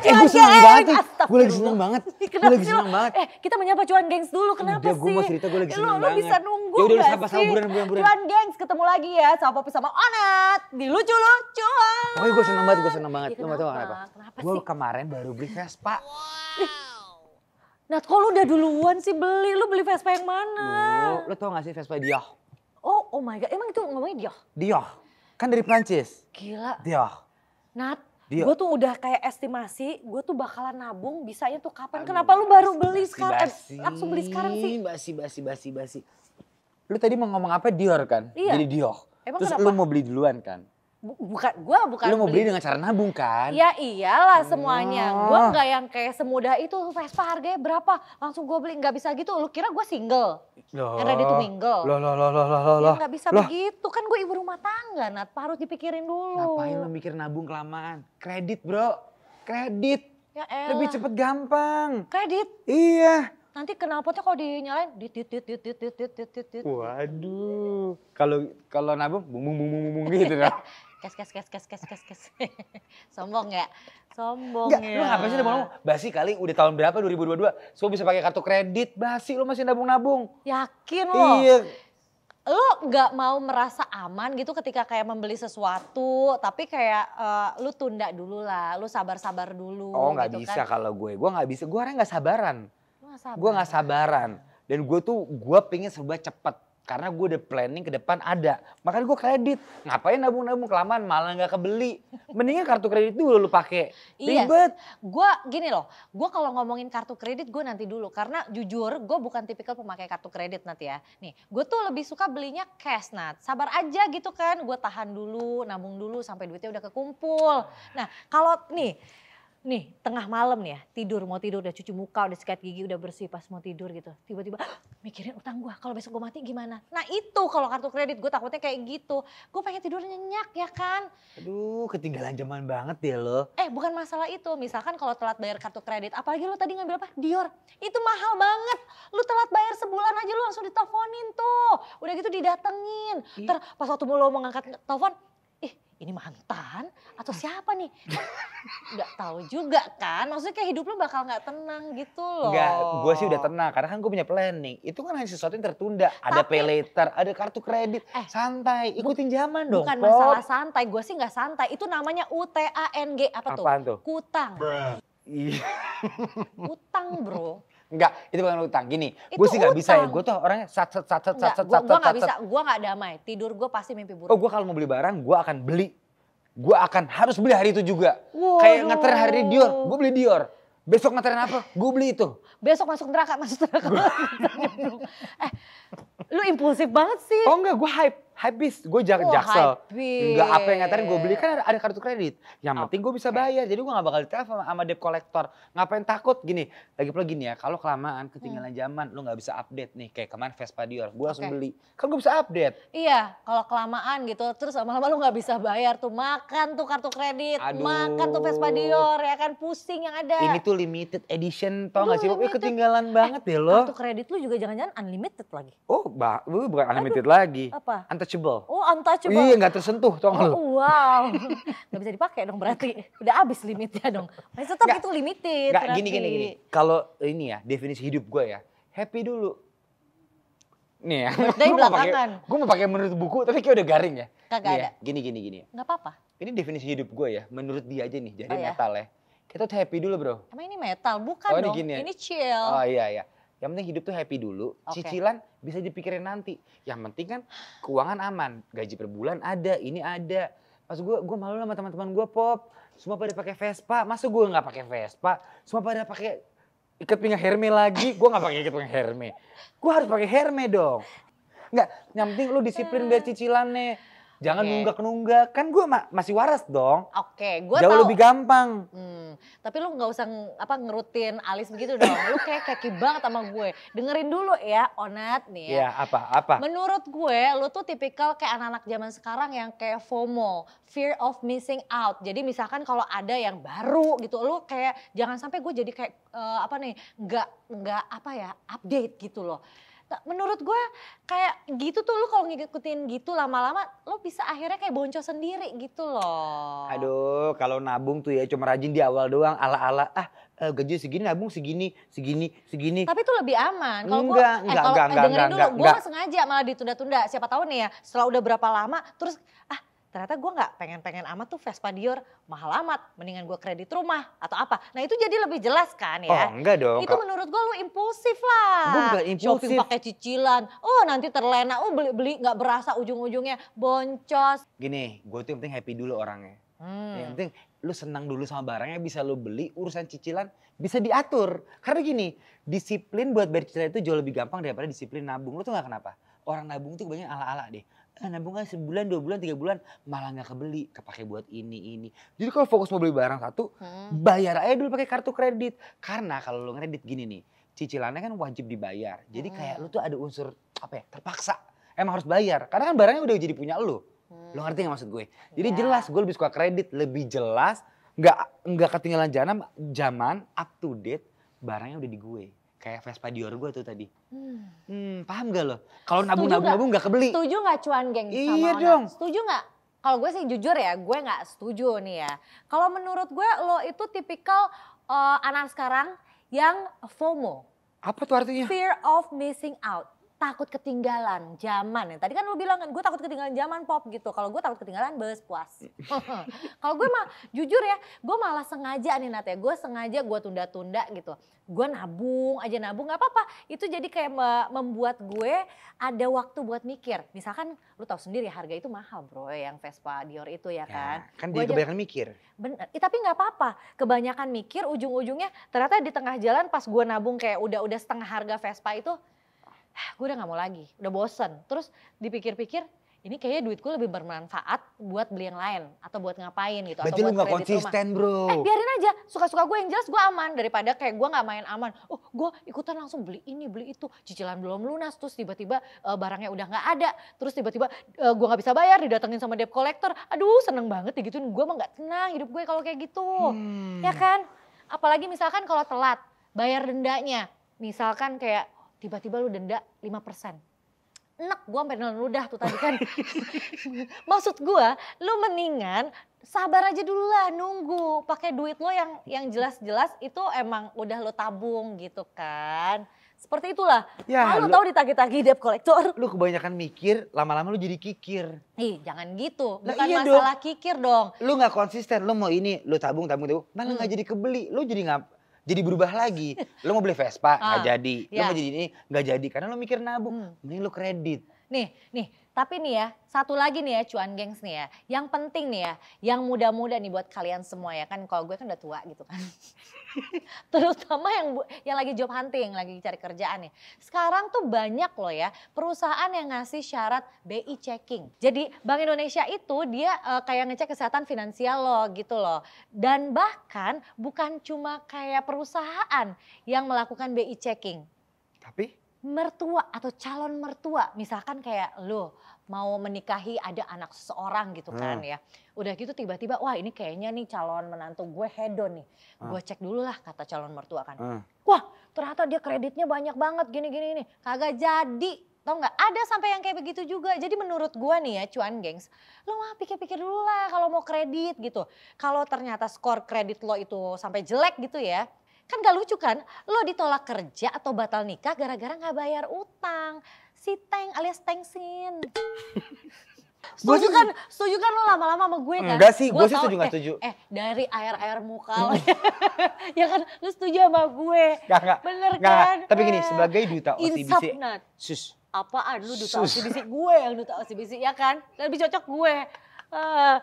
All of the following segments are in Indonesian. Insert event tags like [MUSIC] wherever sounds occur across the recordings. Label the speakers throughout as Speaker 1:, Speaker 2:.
Speaker 1: Eh gue seneng banget Gue lagi seneng banget. Gue lagi seneng banget. Eh kita menyapa cuan gengs dulu
Speaker 2: kenapa Udah, sih? gue mau cerita gue lagi eh, seneng lu, banget. Lu bisa nunggu Yaudah, gak sapa, sih? buran, buran, Cuan
Speaker 1: gengs ketemu lagi ya sama popi sama Onat. Di lucu Oh
Speaker 2: Pokoknya gue seneng banget, gue seneng banget. Ya, lu kenapa? sih? Gue kemarin baru beli Vespa.
Speaker 1: Wow. Nat, kok lu udah duluan sih beli? Lu beli Vespa yang mana?
Speaker 2: Lu, tau gak sih Vespa dia?
Speaker 1: Oh, oh my God. Emang itu ngomongnya dia?
Speaker 2: Dia. Kan dari Prancis. Gila. Dia.
Speaker 1: Nat, dia... Gue tuh udah kayak estimasi, gue tuh bakalan nabung bisanya tuh kapan. Aduh, Kenapa lu baru beli sekarang? Basi, eh, langsung beli sekarang sih. Basi,
Speaker 2: basi, basi, basi. Lu tadi mau ngomong apa Dior kan? Iya. Jadi Dior.
Speaker 1: Emang Terus kenapa? lu mau
Speaker 2: beli duluan kan?
Speaker 1: bukan gue bukan lu mau beli, beli dengan
Speaker 2: cara nabung kan
Speaker 1: ya iyalah semuanya oh. gue nggak yang kayak semudah itu Vespa harganya berapa langsung gue beli nggak bisa gitu lu kira gue single
Speaker 2: loh. ready to tuh mingle loh loh loh loh loh loh ya, nggak bisa loh.
Speaker 1: begitu kan gue ibu rumah tangga nat harus dipikirin dulu ngapain lu mikir nabung kelamaan kredit bro kredit ya elah. lebih cepet gampang kredit iya nanti knalpotnya kalau dinyalain dit dit dit dit dit dit dit dit
Speaker 2: waduh kalau kalau nabung bung bung bung bung gitu dong. Kan.
Speaker 1: [LAUGHS] Kes kes kes kes kes kes kes. [LAUGHS] Sombong ya? Sombong Nggak, ya. Lu ngapain sih nabung nabung
Speaker 2: Basi kali udah tahun berapa 2022? So bisa pakai kartu kredit, basi lu masih nabung-nabung.
Speaker 1: Yakin lo? Iya. Lu nggak mau merasa aman gitu ketika kayak membeli sesuatu, tapi kayak uh, lu tunda dulu lah, lu sabar-sabar dulu. Oh nggak gitu bisa kan.
Speaker 2: kalau gue, gue nggak bisa, gue orang nggak sabaran. sabaran. Gue nggak sabaran, dan gue tuh gue pengen serba cepet karena gue udah planning ke depan ada. Makanya gue
Speaker 1: kredit. Ngapain nabung-nabung kelamaan malah gak kebeli. Mendingan kartu kredit dulu lu pakai. Iya. Ribet. Gue gini loh. Gue kalau ngomongin kartu kredit gue nanti dulu. Karena jujur gue bukan tipikal pemakai kartu kredit nanti ya. Nih gue tuh lebih suka belinya cash nat. Sabar aja gitu kan. Gue tahan dulu, nabung dulu sampai duitnya udah kekumpul. Nah kalau nih nih tengah malam nih ya tidur mau tidur udah cuci muka udah sikat gigi udah bersih pas mau tidur gitu tiba-tiba ah, mikirin utang gue kalau besok gue mati gimana nah itu kalau kartu kredit gue takutnya kayak gitu gue pengen tidur nyenyak ya kan
Speaker 2: aduh ketinggalan zaman banget ya lo
Speaker 1: eh bukan masalah itu misalkan kalau telat bayar kartu kredit apalagi lo tadi ngambil apa Dior itu mahal banget lo telat bayar sebulan aja lo langsung diteleponin tuh udah gitu didatengin ter pas waktu lo mau ngangkat telepon ini mantan atau siapa nih? [LAUGHS] Gak tahu juga kan, maksudnya kayak hidup lo bakal gak tenang gitu loh. Enggak, gue sih udah
Speaker 2: tenang karena kan gue punya planning. Itu kan hanya sesuatu yang tertunda. Ada pay later, ada kartu kredit, eh, santai, ikutin
Speaker 1: zaman dong. Bukan Pop. masalah santai, gue sih gak santai. Itu namanya UTANG, apa Apaan tuh? tuh? Kutang. Iya. Kutang bro
Speaker 2: Enggak, itu bukan utang. Gini, gue sih nggak bisa ya. Gue tuh orangnya sat sat sat sat sat sat sat. Gue nggak bisa.
Speaker 1: Gue nggak damai. Tidur gue pasti mimpi buruk. Oh,
Speaker 2: gue kalau mau beli barang, gue akan beli. Gue akan harus beli hari itu juga.
Speaker 1: Waduh. Kayak ngeter hari Dior, gue
Speaker 2: beli Dior. Besok ngetren apa? Gue beli itu.
Speaker 1: Besok masuk neraka, masuk neraka.
Speaker 2: [LAUGHS] eh, lu impulsif banget sih. Oh enggak, gue hype habis gue jak oh, jaksel nggak apa yang nganterin gue beli kan ada, ada kartu kredit yang okay. penting gue bisa bayar jadi gue nggak bakal ditelepon sama, sama debt collector ngapain takut gini lagi pula gini ya kalau kelamaan hmm. ketinggalan hmm. zaman lo nggak bisa update nih kayak kemarin Vespa Dior gue langsung okay. beli kan gue bisa update
Speaker 1: iya kalau kelamaan gitu terus lama-lama lo nggak bisa bayar tuh makan tuh kartu kredit Aduh. makan tuh Vespa Dior ya kan pusing yang ada ini
Speaker 2: tuh limited edition tau nggak sih lo ketinggalan eh, banget deh lo kartu
Speaker 1: kredit lo juga jangan-jangan unlimited lagi oh
Speaker 2: bah uh, bukan unlimited Aduh. lagi apa Antes untouchable.
Speaker 1: Oh untouchable. Iya nggak
Speaker 2: tersentuh tau oh,
Speaker 1: Wow. [LAUGHS] gak bisa dipakai dong berarti. Udah habis limitnya dong. Masih tetap gak, itu limited. Gak, gini gini gini.
Speaker 2: Kalau ini ya definisi hidup gue ya. Happy dulu. Nih ya. Birthday belakangan. Gue mau pakai menurut buku tapi kayak udah garing ya. Kagak iya, ada. Ya. Gini gini gini. Gak apa-apa. Ini definisi hidup gue ya. Menurut dia aja nih. Jadi oh, ya? metal ya. ya. Kita tuh happy dulu bro.
Speaker 1: Emang ini metal? Bukan oh, dong. Ini, gini ya. ini chill. Oh
Speaker 2: iya iya. Yang penting hidup tuh happy dulu. Okay. Cicilan bisa dipikirin nanti. Yang penting kan keuangan aman, gaji per bulan ada, ini ada. Pas gue gue malu sama teman-teman gue pop. Semua pada pakai Vespa, Masuk gue nggak pakai Vespa? Semua pada pakai ikat pinggang Herme lagi, gue nggak pakai ikat pinggang Herme. Gue harus pakai Herme dong. Enggak, yang penting lu disiplin eh. biar cicilannya Jangan okay. nunggak-nunggak. Kan gue ma masih waras dong.
Speaker 1: Oke, okay, gue Jauh lebih
Speaker 2: gampang. Hmm,
Speaker 1: tapi lu gak usah apa ngerutin alis begitu dong. lu kayak keki banget sama gue. Dengerin dulu ya, Onat nih ya. Iya,
Speaker 2: apa? Apa? Menurut
Speaker 1: gue, lu tuh tipikal kayak anak-anak zaman sekarang yang kayak FOMO, fear of missing out. Jadi misalkan kalau ada yang baru gitu, lu kayak jangan sampai gue jadi kayak uh, apa nih, Gak gak apa ya, update gitu loh menurut gue kayak gitu tuh lu kalau ngikutin gitu lama-lama lu bisa akhirnya kayak bonco sendiri gitu loh.
Speaker 2: Aduh, kalau nabung tuh ya cuma rajin di awal doang ala-ala ah uh, gaji segini nabung segini segini segini. Tapi
Speaker 1: itu lebih aman. Kalau gue eh, enggak, enggak, eh, dengerin enggak, dulu, gue sengaja malah ditunda-tunda. Siapa tahu nih ya setelah udah berapa lama terus ah ternyata gue nggak pengen-pengen amat tuh Vespa Dior mahal amat, mendingan gue kredit rumah atau apa. Nah itu jadi lebih jelas kan ya? Oh enggak dong. Itu menurut gue lu impulsif lah. Gue bukan impulsif. Shopping pakai cicilan, oh nanti terlena, oh beli-beli nggak -beli, berasa ujung-ujungnya boncos.
Speaker 2: Gini, gue tuh yang penting happy dulu orangnya.
Speaker 1: Hmm. Yang penting
Speaker 2: lu senang dulu sama barangnya bisa lu beli urusan cicilan bisa diatur karena gini disiplin buat bayar cicilan itu jauh lebih gampang daripada disiplin nabung lu tuh nggak kenapa orang nabung tuh banyak ala-ala deh Nabung kan sebulan, dua bulan, tiga bulan malah nggak kebeli, kepake buat ini ini. Jadi kalau fokus mau beli barang satu, hmm. bayar aja dulu pakai kartu kredit. Karena kalau lo kredit gini nih, cicilannya kan wajib dibayar. Jadi hmm. kayak lo tuh ada unsur apa ya? Terpaksa. Emang harus bayar. Karena kan barangnya udah jadi punya lo. Hmm. Lo ngerti gak maksud gue? Jadi yeah. jelas gue lebih suka kredit, lebih jelas, nggak nggak ketinggalan zaman, zaman up to date, barangnya udah di gue kayak Vespa Dior gue tuh tadi. Hmm, hmm paham gak lo? Kalau nabung-nabung-nabung gak kebeli. Setuju
Speaker 1: gak cuan geng sama Iya dong. Setuju gak? Kalau gue sih jujur ya, gue gak setuju nih ya. Kalau menurut gue lo itu tipikal uh, anak sekarang yang FOMO. Apa tuh artinya? Fear of missing out takut ketinggalan zaman ya. Tadi kan lu bilang kan gue takut ketinggalan zaman pop gitu. Kalau gue takut ketinggalan bus puas. [LAUGHS] Kalau gue mah jujur ya, gue malah sengaja nih Nat ya. Gue sengaja gue tunda-tunda gitu. Gue nabung aja nabung nggak apa-apa. Itu jadi kayak membuat gue ada waktu buat mikir. Misalkan lu tahu sendiri harga itu mahal bro yang Vespa Dior itu ya kan. Ya, kan, kan dia kebanyakan mikir. Bener, eh, tapi nggak apa-apa. Kebanyakan mikir ujung-ujungnya ternyata di tengah jalan pas gue nabung kayak udah-udah setengah harga Vespa itu gue udah nggak mau lagi, udah bosen. Terus dipikir-pikir, ini kayaknya duitku lebih bermanfaat buat beli yang lain atau buat ngapain gitu. Berarti atau lu nggak konsisten rumah.
Speaker 2: bro. Eh biarin
Speaker 1: aja, suka-suka gue yang jelas gue aman daripada kayak gue gak main aman. Oh gue ikutan langsung beli ini beli itu, cicilan belum lunas terus tiba-tiba uh, barangnya udah gak ada, terus tiba-tiba uh, eh, gue gak bisa bayar didatengin sama debt collector. Aduh seneng banget ya gituin gue mah gak tenang hidup gue kalau kayak gitu, hmm. ya kan? Apalagi misalkan kalau telat bayar dendanya, misalkan kayak tiba-tiba lu denda 5%. Enak gue sampe nelen ludah tuh tadi kan. [LAUGHS] Maksud gue, lu mendingan sabar aja dulu lah nunggu. Pakai duit lo yang yang jelas-jelas itu emang udah lo tabung gitu kan. Seperti itulah. Ya, kalau tau
Speaker 2: tahu ditagi-tagi debt collector. Lu kebanyakan mikir, lama-lama lu jadi kikir.
Speaker 1: Ih, jangan gitu. Bukan nah, iya masalah dong. kikir dong.
Speaker 2: Lu gak konsisten, lu mau ini, lu tabung, tabung, tabung. Malah hmm. nggak gak jadi kebeli. Lu jadi gak, jadi berubah lagi. [LAUGHS] Lo mau beli Vespa, nggak ah, jadi. Ya. Lo iya. mau jadi ini, nggak jadi. Karena lo mikir nabung, hmm. mending lo kredit.
Speaker 1: Nih, nih, tapi nih ya, satu lagi nih ya cuan gengs nih ya. Yang penting nih ya, yang muda-muda nih buat kalian semua ya kan. Kalau gue kan udah tua gitu kan. [LAUGHS] [LAUGHS] terutama yang yang lagi job hunting, lagi cari kerjaan nih. Ya. Sekarang tuh banyak loh ya perusahaan yang ngasih syarat BI checking. Jadi Bank Indonesia itu dia e, kayak ngecek kesehatan finansial lo gitu loh. Dan bahkan bukan cuma kayak perusahaan yang melakukan BI checking. Tapi mertua atau calon mertua misalkan kayak lo mau menikahi ada anak seseorang gitu kan hmm. ya. Udah gitu tiba-tiba wah ini kayaknya nih calon menantu gue hedon nih. Hmm. Gue cek dulu lah kata calon mertua kan. Hmm. Wah ternyata dia kreditnya banyak banget gini-gini nih. Kagak jadi tau gak ada sampai yang kayak begitu juga jadi menurut gue nih ya cuan gengs lo mah pikir-pikir dulu lah kalau mau kredit gitu kalau ternyata skor kredit lo itu sampai jelek gitu ya Kan gak lucu kan? Lo ditolak kerja atau batal nikah gara-gara gak bayar utang. Si Teng alias Tengsin. [LAUGHS] Setuju kan, setuju kan lo lama-lama sama gue kan? Enggak sih, gue sih setuju gak eh, setuju. Eh, dari air-air muka lo. Hmm. [LAUGHS] ya kan, lo setuju sama gue. Gak, gak. Bener kan? Tapi gini,
Speaker 2: sebagai duta OCBC.
Speaker 1: Sus. Apaan lu duta OCBC? Gue yang duta OCBC, ya kan? Lebih cocok gue. Uh,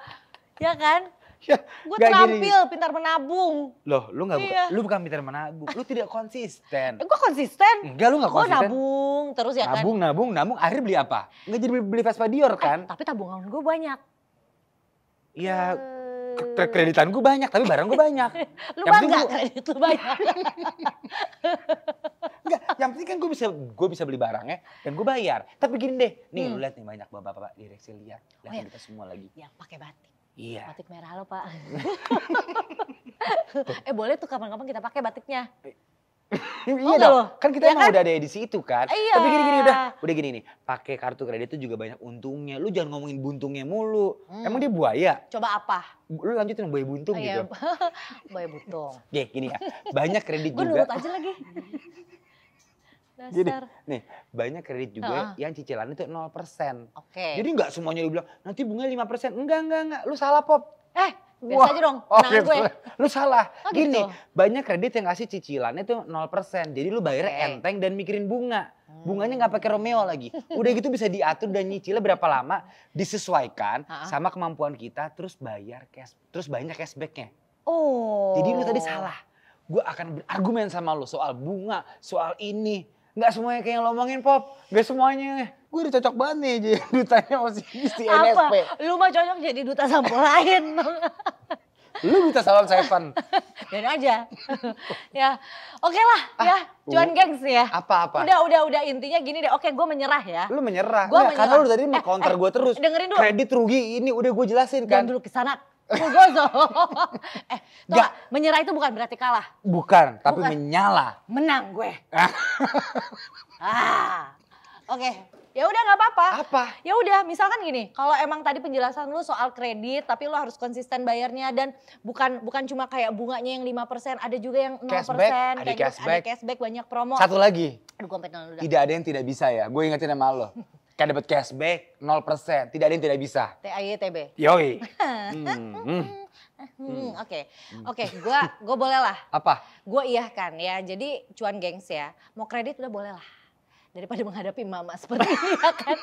Speaker 1: ya kan? Ya, gue terampil, gini. pintar menabung.
Speaker 2: Loh, lu gak, iya. lu bukan pintar menabung,
Speaker 1: lu tidak konsisten. Eh, gue konsisten. Enggak, lu gak konsisten. Gue nabung terus ya nabung, kan. Nabung,
Speaker 2: nabung, nabung, akhirnya beli apa? Enggak jadi beli, Vespa
Speaker 1: Dior eh, kan. Eh, tapi tabungan gue banyak.
Speaker 2: Iya, uh... kreditan gue banyak, tapi barang gue
Speaker 1: banyak. [LAUGHS]
Speaker 2: lu yang bangga gua... kredit lu banyak. Enggak, [LAUGHS] yang penting kan gue bisa gue bisa beli barangnya dan gue bayar. Tapi gini deh, nih hmm. lu lihat nih banyak bapak-bapak direksi lihat, lihat oh, iya. kita semua lagi. Yang pakai batik. Iya.
Speaker 1: Batik merah lo pak. [LAUGHS] eh boleh tuh kapan-kapan kita pakai batiknya.
Speaker 2: [LAUGHS] iya oh, dong, loh. kan kita ya emang kan? udah ada edisi itu kan. Iya. Tapi gini-gini udah, udah gini nih. Pakai kartu kredit itu juga banyak untungnya. Lu jangan ngomongin buntungnya mulu. Hmm. Emang dia buaya. Coba apa? Lu lanjutin buaya buntung oh, iya. gitu.
Speaker 1: [LAUGHS] buaya buntung.
Speaker 2: Oke, gini ya. Banyak kredit juga. Gue aja
Speaker 1: lagi. Dasar. Jadi
Speaker 2: nih banyak kredit juga uh. yang cicilan itu 0%. Oke. Okay. Jadi nggak semuanya dibilang nanti bunga 5%. Enggak, enggak, enggak. Lu salah, Pop. Eh, biasa Wah, aja dong. Oh, Okay, gue. [LAUGHS] Lu salah. Oh, gitu? Gini, gitu? banyak kredit yang ngasih cicilannya nol 0%. Jadi lu bayar okay. enteng dan mikirin bunga. Hmm. Bunganya nggak pakai Romeo lagi. Udah gitu bisa diatur dan nyicilnya berapa lama disesuaikan uh -huh. sama kemampuan kita terus bayar cash. Terus banyak cashbacknya.
Speaker 1: Oh. Jadi lu tadi salah
Speaker 2: gue akan berargumen sama lo soal bunga, soal ini nggak semuanya kayak yang lo omongin pop nggak semuanya gue udah cocok banget nih jadi [LAUGHS] dutanya masih di NSP
Speaker 1: lu mah cocok jadi duta sampo [LAUGHS] lain
Speaker 2: lu duta salam seven
Speaker 1: dan [LAUGHS] aja ya oke okay lah ah, ya uh. cuan uh, gengs ya apa apa udah udah udah intinya gini deh oke gue menyerah ya lu menyerah gua menyerah. karena lu tadi eh, mau
Speaker 2: counter eh, gue terus dengerin dulu kredit rugi
Speaker 1: ini udah gue jelasin kan dan dulu kesana Bugozo. [LAUGHS] eh, Gak. menyerah itu bukan berarti kalah.
Speaker 2: Bukan, tapi bukan. menyala.
Speaker 1: Menang gue. [LAUGHS] Ah. ah. Oke. Okay. Ya udah nggak apa-apa. Apa? apa? Ya udah, misalkan gini, kalau emang tadi penjelasan lu soal kredit, tapi lu harus konsisten bayarnya dan bukan bukan cuma kayak bunganya yang 5%, ada juga yang 0%, cashback, gitu, ada, cashback. ada cashback, banyak promo. Satu lagi. Aduh, gue Tidak
Speaker 2: ada yang tidak bisa ya. Gue ingetin sama lo. [LAUGHS] kan dapat cashback 0%. Tidak ada yang tidak bisa. T A T B. Yoi. [LAUGHS] Hmm, hmm. hmm.
Speaker 1: Hmm, oke. Oke, okay, gua gua boleh lah. Apa? Gua iya kan, ya. Jadi cuan gengs ya. Mau kredit udah boleh lah. Daripada menghadapi mama seperti ini ya kan.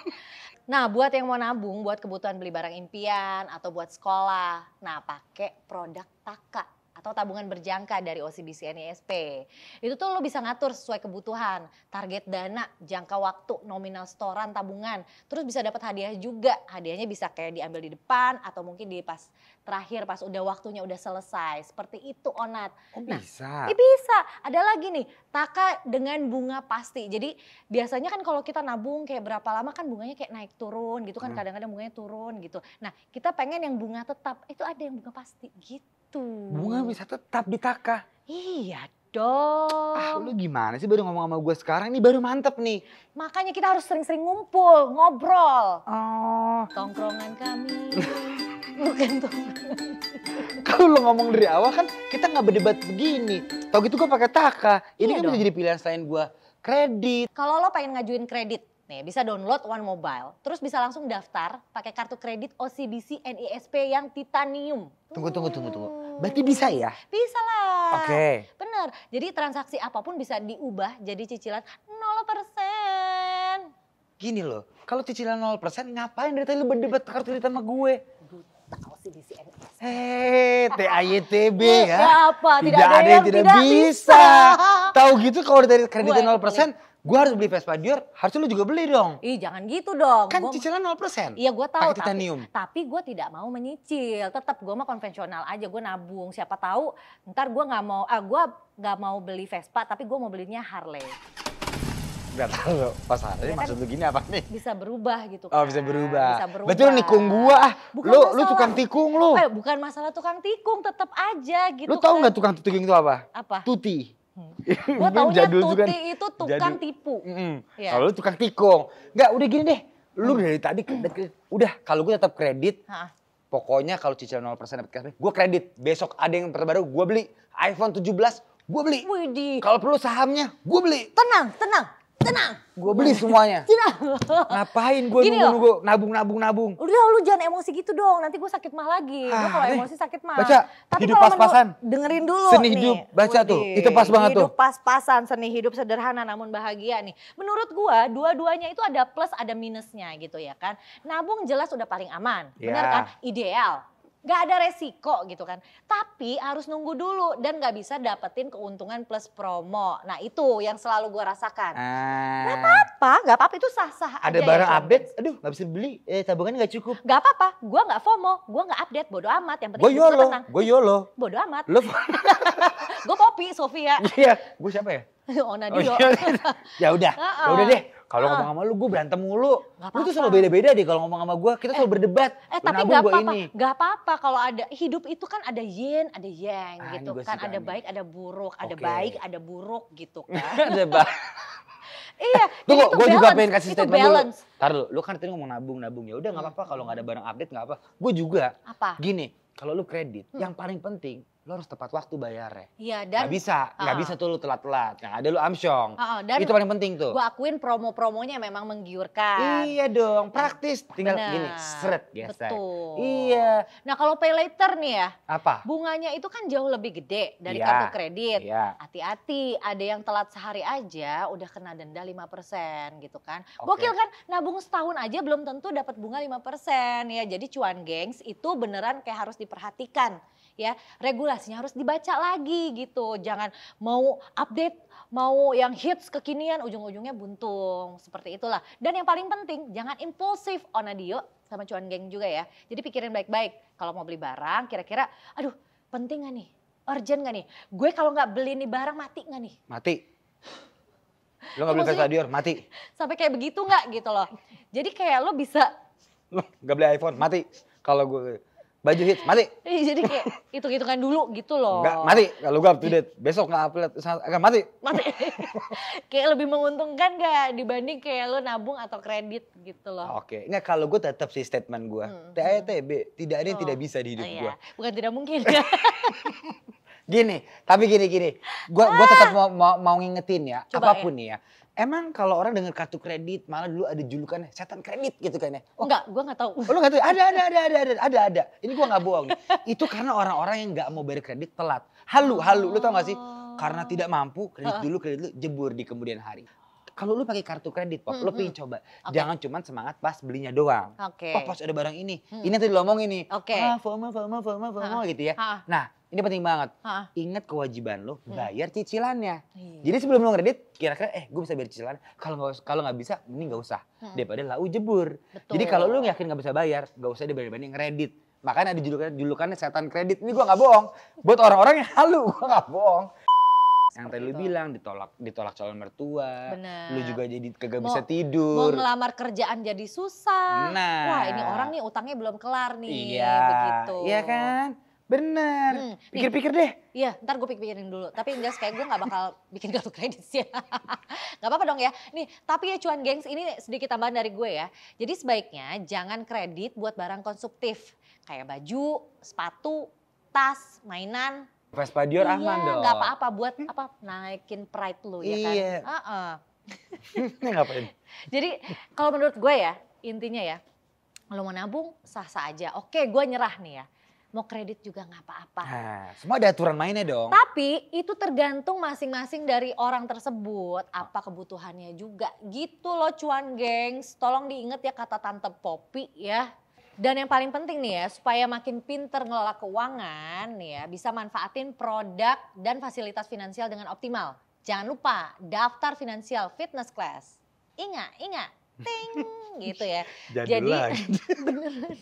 Speaker 1: Nah, buat yang mau nabung buat kebutuhan beli barang impian atau buat sekolah, nah pakai produk Taka atau tabungan berjangka dari OCBC NISP. Itu tuh lo bisa ngatur sesuai kebutuhan, target dana, jangka waktu, nominal setoran tabungan. Terus bisa dapat hadiah juga. Hadiahnya bisa kayak diambil di depan atau mungkin di pas terakhir pas udah waktunya udah selesai. Seperti itu Onat. Oh nah, bisa? Iya bisa. Ada lagi nih, taka dengan bunga pasti. Jadi biasanya kan kalau kita nabung kayak berapa lama kan bunganya kayak naik turun gitu kan. Hmm. Kadang-kadang hmm. bunganya turun gitu. Nah kita pengen yang bunga tetap, itu ada yang bunga pasti gitu itu. Bunga bisa
Speaker 2: tetap di Taka. Iya dong. Ah lu gimana sih baru ngomong sama gue sekarang ini baru mantep nih.
Speaker 1: Makanya kita harus sering-sering ngumpul, ngobrol. Oh. Tongkrongan kami. [LAUGHS] Bukan tongkrongan.
Speaker 2: Kalau lo ngomong dari awal kan kita nggak berdebat begini. Tau gitu gue pakai Taka. Ini iya kan bisa jadi pilihan selain gue kredit.
Speaker 1: Kalau lo pengen ngajuin kredit, Nih, bisa download One Mobile, terus bisa langsung daftar pakai kartu kredit OCBC NISP yang titanium.
Speaker 2: Tunggu, tunggu, tunggu, tunggu. Berarti bisa ya?
Speaker 1: Bisa lah. Oke. Okay. Bener. Jadi transaksi apapun bisa diubah jadi cicilan 0%.
Speaker 2: Gini loh, kalau cicilan 0% ngapain dari tadi lu berdebat kartu [LAUGHS] kredit sama gue? tahu sih di CNS. Hei, TAYTB ya. ya apa? Tidak, tidak ada yang tidak, bisa. bisa. Tahu gitu kalau dari kredit 0% gue harus beli Vespa Dior, harusnya lu juga beli dong.
Speaker 1: Ih jangan gitu dong. Kan gua, cicilan 0%. Iya gue tahu. Pakai titanium. Tapi, tapi gue tidak mau menyicil, tetap gue mah konvensional aja, gue nabung. Siapa tahu ntar gue gak mau, ah gue gak mau beli Vespa, tapi gue mau belinya Harley.
Speaker 2: Gak tau pas hari ya, maksud kan, lu gini apa nih?
Speaker 1: Bisa berubah gitu oh, kan. Oh
Speaker 2: bisa berubah. Bisa berubah. Berarti lu nikung gua
Speaker 1: ah. lu, masalah, lu tukang tikung lu. Eh, bukan masalah tukang tikung tetap aja gitu Lu tau kan. gak
Speaker 2: tukang tikung itu apa? Apa? Tuti. Hmm. Gue [LAUGHS] taunya Tuti itu tukang jadul. tipu. Mm hmm Yeah. Kalau lu tukang tikung. Enggak, udah gini deh. Lu hmm. dari tadi kredit, kredit. Udah, kalau gue tetap kredit. Ha. Pokoknya kalau cicil 0% dapet cashback, gue kredit. Besok ada yang terbaru, gue beli. iPhone 17, gue beli. Kalau perlu sahamnya, gue beli. Tenang, tenang tenang. Gue beli semuanya. [LAUGHS] Tenang. Ngapain gue nunggu-nunggu nabung-nabung-nabung.
Speaker 1: Udah lu jangan emosi gitu dong, nanti gue sakit mah lagi. Gue ah, kalau eh, emosi sakit mah. Baca, Tapi hidup pas-pasan. Dengerin dulu Seni hidup, nih. baca Wadi. tuh, itu pas banget hidup tuh. Hidup pas-pasan, seni hidup sederhana namun bahagia nih. Menurut gue dua-duanya itu ada plus ada minusnya gitu ya kan. Nabung jelas udah paling aman, Ya. bener kan? Ideal, nggak ada resiko gitu kan. Tapi harus nunggu dulu dan nggak bisa dapetin keuntungan plus promo. Nah itu yang selalu gue rasakan.
Speaker 2: Ah. Gak
Speaker 1: apa-apa, gak apa-apa itu sah-sah ada aja. barang ya, update, aduh nggak bisa beli, eh, tabungan nggak cukup. Gak apa-apa, gue nggak FOMO, gue nggak update, bodo amat. Yang penting gue yolo, gue yolo. Bodo amat. Lo [LAUGHS] gue kopi, Sofia.
Speaker 2: Iya, gue siapa ya?
Speaker 1: [LAUGHS] oh Nadio. Oh, iya. [LAUGHS]
Speaker 2: ya udah, ya udah deh. Kalau ah. ngomong sama lu, gue berantem mulu. Lu tuh selalu beda-beda deh kalau ngomong sama gue. Kita eh, selalu berdebat. Eh, tapi gak apa-apa.
Speaker 1: Gak apa-apa kalau ada hidup itu kan ada yin, ada yang ah, gitu kan. Ada baik, ada buruk. Ada baik, ada buruk gitu [LAUGHS] kan.
Speaker 2: ada baik. [LAUGHS]
Speaker 1: Iya. Tunggu, gue juga pengen kasih itu statement balance.
Speaker 2: dulu. Ntar lu, lu kan tadi ngomong nabung nabung ya. Udah nggak hmm. apa-apa kalau nggak ada barang update nggak apa. Gue juga. Apa? Gini, kalau lu kredit, hmm. yang paling penting lo harus tepat waktu bayarnya.
Speaker 1: Iya dan nggak bisa, nggak uh, bisa
Speaker 2: tuh lo telat-telat. Nah ada lo amsyong. Uh, ah, uh, ah, itu paling penting tuh. Gue
Speaker 1: akuin promo-promonya memang menggiurkan. Iya dong, praktis. Tinggal Bener. gini, seret biasa. Betul. Iya. Nah kalau pay later nih ya. Apa? Bunganya itu kan jauh lebih gede dari iya. kartu kredit. Iya. Hati-hati, ada yang telat sehari aja udah kena denda 5% gitu kan. Okay. Bokil kan, nabung setahun aja belum tentu dapat bunga 5% ya. Jadi cuan gengs itu beneran kayak harus diperhatikan ya regulasinya harus dibaca lagi gitu. Jangan mau update mau yang hits kekinian ujung-ujungnya buntung seperti itulah. Dan yang paling penting jangan impulsif Onadio sama cuan geng juga ya. Jadi pikirin baik-baik kalau mau beli barang kira-kira aduh penting gak nih? Urgent gak nih? Gue kalau nggak beli nih barang mati gak nih?
Speaker 2: Mati. Lo gak beli Vespa Dior, mati.
Speaker 1: [LAUGHS] Sampai kayak begitu gak gitu loh. Jadi kayak lo bisa.
Speaker 2: Lo gak beli iPhone, mati. Kalau gue baju hits, mati. [LAUGHS]
Speaker 1: Iya, jadi kayak gitu kan dulu gitu loh. Enggak,
Speaker 2: mati. Kalau gue update besok nggak upload, akan mati. Mati.
Speaker 1: [LAUGHS] kayak lebih menguntungkan gak dibanding kayak lo nabung atau kredit gitu loh.
Speaker 2: Oke, nggak kalau gue tetap sih statement gue. Hmm. TATB, tidak ada yang oh. tidak bisa di hidup oh, iya. gue. Bukan tidak mungkin. [LAUGHS] gini, tapi gini gini. Gua gua ah! tetap mau, mau mau ngingetin ya, Coba apapun ya. ya. Emang kalau orang dengar kartu kredit malah dulu ada julukan setan kredit gitu kan ya?
Speaker 1: Oh, enggak, gua nggak tahu. Oh, lu nggak tahu? Ada, ada, ada,
Speaker 2: ada, ada, ada, ada. Ini gua nggak bohong. [LAUGHS] Itu karena orang-orang yang nggak mau bayar kredit telat. Halu, halu. Lu tau gak sih? Karena oh. tidak mampu, kredit dulu, kredit dulu, jebur di kemudian hari. Kalau lu pakai kartu kredit, Pop, mm -hmm. lu coba. Okay. Jangan cuman semangat pas belinya doang.
Speaker 1: Oke. Okay. Oh, pas ada
Speaker 2: barang ini. Hmm. Ini nanti lomong ini. Oke. Okay. Ah, FOMO, FOMO, FOMO, FOMO gitu ya. Ha. Nah, ini penting banget. Ha. Ingat kewajiban lo hmm. bayar hmm. cicilannya. Hmm. Jadi sebelum lo ngedit, kira-kira eh gue bisa bayar cicilan. Kalau nggak kalau nggak bisa, ini nggak usah. Hmm. Daripada lau jebur. Betul. Jadi kalau lo yakin nggak bisa bayar, nggak usah dibanding-banding ngeredit. Makanya ada julukan julukannya setan kredit. Ini gue nggak bohong. Buat orang-orang yang halu, gue nggak bohong yang tadi lu bilang ditolak ditolak calon mertua Bener. lu juga jadi kagak bisa tidur mau ngelamar
Speaker 1: kerjaan jadi susah nah. wah ini orang nih utangnya belum kelar nih iya begitu iya kan Bener, hmm, pikir-pikir deh. Iya, ntar gue pikirin dulu. Tapi jelas kayak gue gak bakal [LAUGHS] bikin kartu kredit sih. [LAUGHS] gak apa-apa dong ya. Nih, tapi ya cuan gengs ini sedikit tambahan dari gue ya. Jadi sebaiknya jangan kredit buat barang konsumtif. Kayak baju, sepatu, tas, mainan.
Speaker 2: Vespa Dior iya, aman dong. Gak apa-apa
Speaker 1: buat apa naikin pride lu ya kan. Iya. Uh -uh.
Speaker 2: [LAUGHS] Ini ngapain?
Speaker 1: Jadi kalau menurut gue ya, intinya ya. Lo mau nabung, sah-sah aja. Oke, gue nyerah nih ya mau kredit juga nggak apa-apa. Nah,
Speaker 2: semua ada aturan mainnya dong.
Speaker 1: Tapi itu tergantung masing-masing dari orang tersebut, apa kebutuhannya juga. Gitu loh cuan gengs, tolong diingat ya kata Tante Popi ya. Dan yang paling penting nih ya, supaya makin pinter ngelola keuangan nih ya, bisa manfaatin produk dan fasilitas finansial dengan optimal. Jangan lupa daftar finansial fitness class. Ingat, ingat, ting [LAUGHS] gitu ya. Jadi, Jadi [LAUGHS] beneran.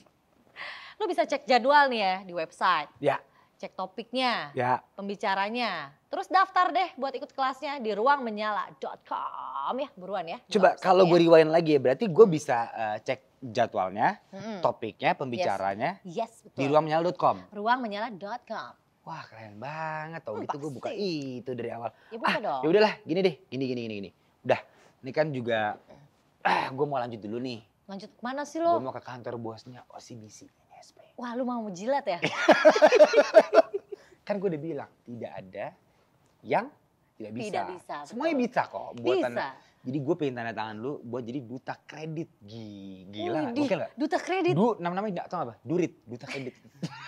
Speaker 1: Lu bisa cek jadwal nih ya di website. Ya. Cek topiknya, ya. pembicaranya. Terus daftar deh buat ikut kelasnya di ruangmenyala.com ya, buruan ya. Coba kalau ya. gue
Speaker 2: rewind lagi ya, berarti gue bisa uh, cek jadwalnya, hmm. topiknya, pembicaranya. Yes, yes betul. Di ruangmenyala.com.
Speaker 1: Ruangmenyala.com. Wah keren banget tau hmm, gitu gue
Speaker 2: buka itu dari awal.
Speaker 1: Ya buka ah, ya dong. Ya udahlah
Speaker 2: gini deh, gini gini gini gini. Udah, ini kan juga ah, gue mau lanjut dulu nih.
Speaker 1: Lanjut mana sih lo? Gue
Speaker 2: mau ke kantor bosnya OCBC. SP.
Speaker 1: Wah lu mau jilat ya?
Speaker 2: [LAUGHS] kan gue udah bilang tidak ada yang tidak bisa. Tidak bisa. Semuanya betul. bisa kok. Buat bisa. Tanda, jadi gue pengen tanda tangan lu buat jadi duta kredit. Gila, Widih, gak?
Speaker 1: Duta kredit? Du,
Speaker 2: nama-namanya gak tau apa, durit, duta kredit.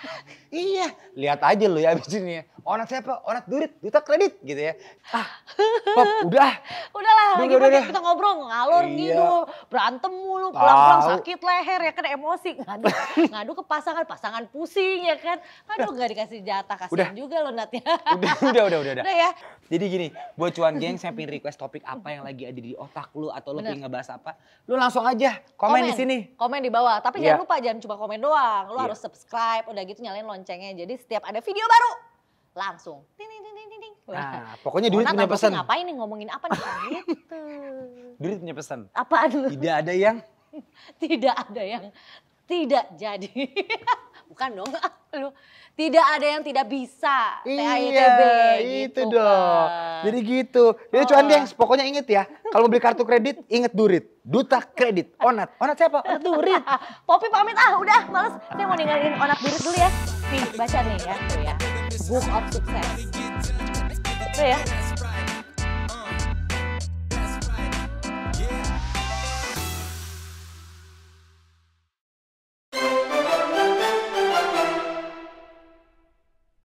Speaker 1: [LAUGHS] iya,
Speaker 2: lihat aja lu ya abis ini ya onak siapa onak durit duta kredit gitu ya ah [LAUGHS] pop udah
Speaker 1: udahlah lah, lagi udah, kita ngobrol ngalor iya. gitu. berantem mulu pulang-pulang sakit leher ya kan emosi ngadu [LAUGHS] ngadu ke pasangan pasangan pusing ya kan aduh gak dikasih jatah kasihan udah. juga lo natnya udah [LAUGHS] udah
Speaker 2: udah udah, udah. udah ya jadi gini buat cuan geng saya pengen request topik apa yang lagi ada di otak lu atau lu pengen ngebahas apa
Speaker 1: lu langsung aja komen, komen. di sini komen di bawah tapi yeah. jangan lupa jangan cuma komen doang lu yeah. harus subscribe udah gitu nyalain loncengnya jadi setiap ada video baru langsung ting ting ting ting ting. Nah,
Speaker 2: pokoknya duit punya pesan. Ngapain
Speaker 1: nih ngomongin apa nih [LAUGHS] gitu.
Speaker 2: Duit punya pesan. Apa aduh? Tidak ada yang
Speaker 1: [LAUGHS] tidak ada yang tidak jadi. [LAUGHS] Bukan dong, lu tidak ada yang tidak bisa. Iya, itu gitu
Speaker 2: dong. Kan. Jadi gitu. Jadi oh. cuan deh, pokoknya inget ya. Kalau beli kartu kredit, inget durit. Duta kredit, onat. Onat siapa? Onat durit.
Speaker 1: Popi pamit ah, udah males. Saya mau ninggalin onat durit dulu ya. Nih, baca nih ya. Tuh ya. book up success. So yeah,